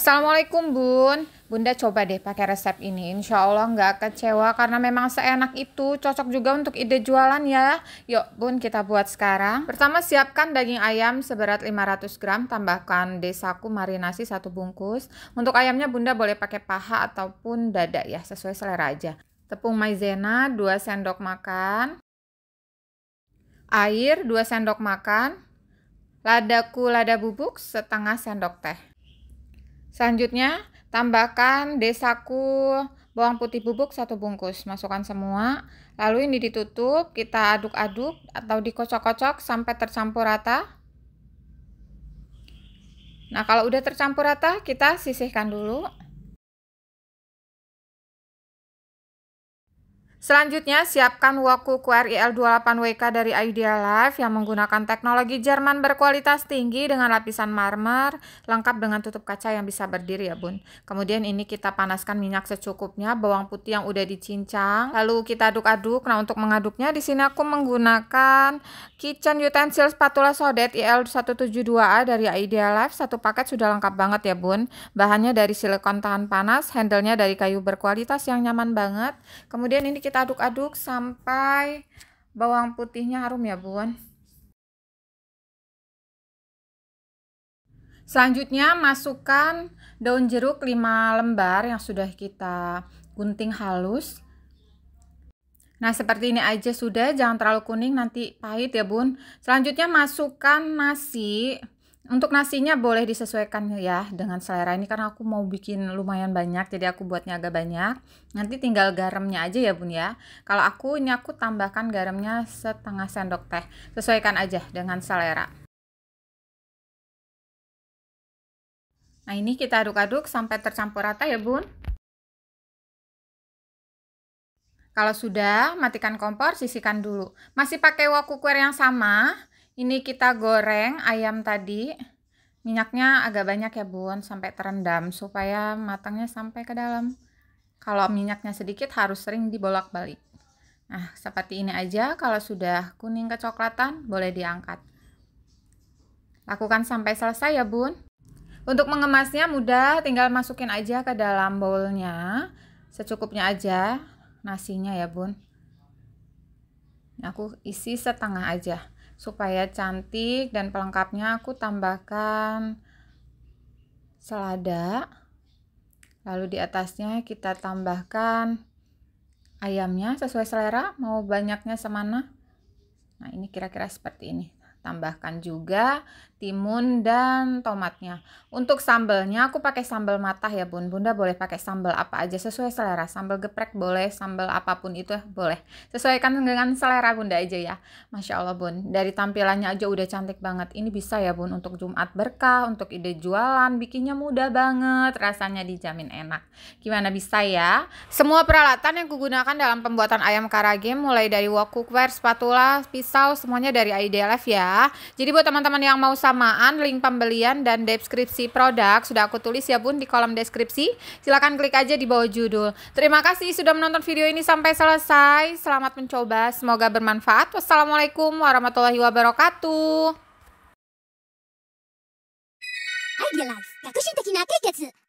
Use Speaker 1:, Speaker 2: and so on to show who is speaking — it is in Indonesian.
Speaker 1: Assalamualaikum Bun. Bunda coba deh pakai resep ini. Insya Allah nggak kecewa karena memang seenak itu. Cocok juga untuk ide jualan ya. Yuk Bun kita buat sekarang. Pertama siapkan daging ayam seberat 500 gram. Tambahkan desaku marinasi satu bungkus. Untuk ayamnya Bunda boleh pakai paha ataupun dada ya. Sesuai selera aja. Tepung maizena 2 sendok makan. Air 2 sendok makan. Ladaku lada bubuk setengah sendok teh. Selanjutnya, tambahkan desaku bawang putih bubuk satu bungkus. Masukkan semua. Lalu ini ditutup, kita aduk-aduk atau dikocok-kocok sampai tercampur rata. Nah, kalau udah tercampur rata, kita sisihkan dulu. Selanjutnya, siapkan Waku QRIL 28WK dari Idea Life yang menggunakan teknologi Jerman berkualitas tinggi dengan lapisan marmer, lengkap dengan tutup kaca yang bisa berdiri ya bun. Kemudian ini kita panaskan minyak secukupnya, bawang putih yang udah dicincang, lalu kita aduk-aduk. Nah untuk mengaduknya di sini aku menggunakan kitchen utensil spatula sodet IL 172A dari Idea Life, satu paket sudah lengkap banget ya bun. Bahannya dari silikon tahan panas, handlenya dari kayu berkualitas yang nyaman banget. Kemudian ini kita taduk aduk-aduk sampai bawang putihnya harum ya bun selanjutnya masukkan daun jeruk 5 lembar yang sudah kita gunting halus Nah seperti ini aja sudah jangan terlalu kuning nanti pahit ya bun Selanjutnya masukkan nasi untuk nasinya boleh disesuaikan ya dengan selera ini karena aku mau bikin lumayan banyak jadi aku buatnya agak banyak. Nanti tinggal garamnya aja ya Bun ya. Kalau aku ini aku tambahkan garamnya setengah sendok teh. Sesuaikan aja dengan selera. Nah ini kita aduk-aduk sampai tercampur rata ya Bun. Kalau sudah, matikan kompor, sisihkan dulu. Masih pakai wok cookware yang sama, ini kita goreng ayam tadi. Minyaknya agak banyak ya bun, sampai terendam supaya matangnya sampai ke dalam. Kalau minyaknya sedikit harus sering dibolak-balik. Nah, seperti ini aja kalau sudah kuning kecoklatan boleh diangkat. Lakukan sampai selesai ya bun. Untuk mengemasnya mudah, tinggal masukin aja ke dalam bowlnya. Secukupnya aja nasinya ya bun. Aku isi setengah aja supaya cantik dan pelengkapnya aku tambahkan selada lalu di atasnya kita tambahkan ayamnya sesuai selera mau banyaknya semana nah ini kira-kira seperti ini tambahkan juga timun dan tomatnya. Untuk sambalnya aku pakai sambal matah ya bun. Bunda boleh pakai sambal apa aja sesuai selera. Sambal geprek boleh, sambal apapun itu boleh. Sesuaikan dengan selera bunda aja ya. Masya Allah bun. Dari tampilannya aja udah cantik banget. Ini bisa ya bun untuk Jumat berkah, untuk ide jualan. Bikinnya mudah banget. Rasanya dijamin enak. Gimana bisa ya? Semua peralatan yang kugunakan dalam pembuatan ayam karage mulai dari wok cookware, spatula, pisau semuanya dari IDLF ya. Jadi buat teman-teman yang mau persamaan link pembelian dan deskripsi produk sudah aku tulis ya Bun di kolom deskripsi. Silahkan klik aja di bawah judul. Terima kasih sudah menonton video ini sampai selesai. Selamat mencoba, semoga bermanfaat. Wassalamualaikum warahmatullahi wabarakatuh.